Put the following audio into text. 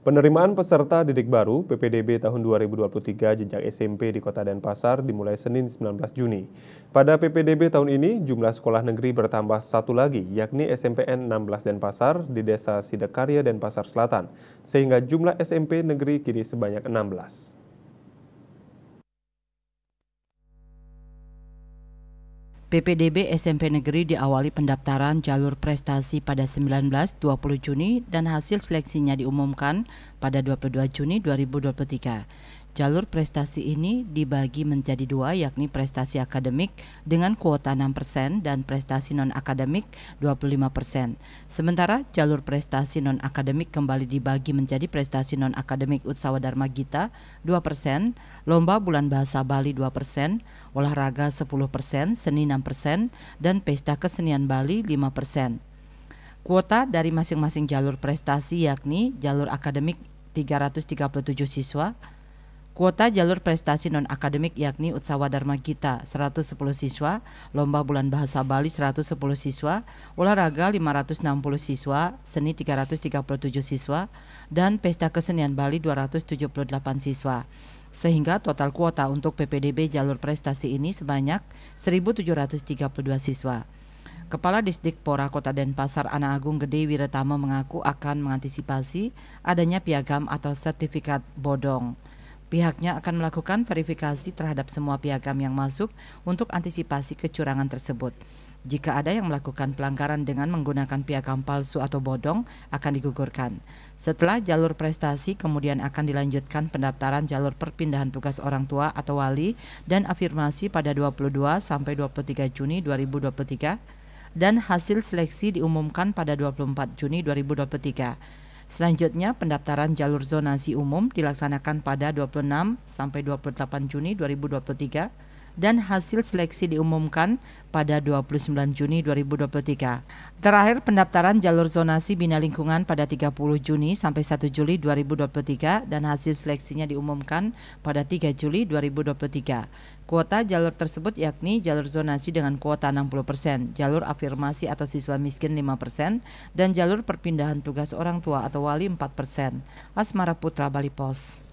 Penerimaan peserta didik baru PPDB tahun 2023 jenjang SMP di Kota Denpasar dimulai Senin 19 Juni. Pada PPDB tahun ini, jumlah sekolah negeri bertambah satu lagi, yakni SMPN 16 Denpasar di Desa Sidakarya Denpasar Selatan, sehingga jumlah SMP negeri kini sebanyak 16. PPDB SMP Negeri diawali pendaftaran jalur prestasi pada 19-20 Juni dan hasil seleksinya diumumkan pada 22 Juni 2023. Jalur prestasi ini dibagi menjadi dua yakni prestasi akademik dengan kuota 6% dan prestasi non-akademik 25%. Sementara jalur prestasi non-akademik kembali dibagi menjadi prestasi non-akademik Utsawa Dharma Gita 2%, Lomba Bulan Bahasa Bali 2%, Olahraga 10%, Seni 6%, dan Pesta Kesenian Bali 5%. Kuota dari masing-masing jalur prestasi yakni jalur akademik 337 siswa, Kuota jalur prestasi non-akademik yakni Utsawa Dharma Gita 110 siswa, Lomba Bulan Bahasa Bali 110 siswa, Olahraga 560 siswa, Seni 337 siswa, dan Pesta Kesenian Bali 278 siswa. Sehingga total kuota untuk PPDB jalur prestasi ini sebanyak 1.732 siswa. Kepala Pora Kota Denpasar Ana Agung Gede Wiretama mengaku akan mengantisipasi adanya piagam atau sertifikat bodong. Pihaknya akan melakukan verifikasi terhadap semua piagam yang masuk untuk antisipasi kecurangan tersebut. Jika ada yang melakukan pelanggaran dengan menggunakan piagam palsu atau bodong, akan digugurkan. Setelah jalur prestasi, kemudian akan dilanjutkan pendaftaran jalur perpindahan tugas orang tua atau wali dan afirmasi pada 22 sampai 23 Juni 2023 dan hasil seleksi diumumkan pada 24 Juni 2023. Selanjutnya, pendaftaran jalur zonasi umum dilaksanakan pada 26 sampai 28 Juni 2023 dan hasil seleksi diumumkan pada 29 Juni 2023. Terakhir pendaftaran jalur zonasi bina lingkungan pada 30 Juni sampai 1 Juli 2023 dan hasil seleksinya diumumkan pada 3 Juli 2023. Kuota jalur tersebut yakni jalur zonasi dengan kuota 60%, persen, jalur afirmasi atau siswa miskin 5%, persen, dan jalur perpindahan tugas orang tua atau wali 4%. persen. Asmara Putra Bali Pos.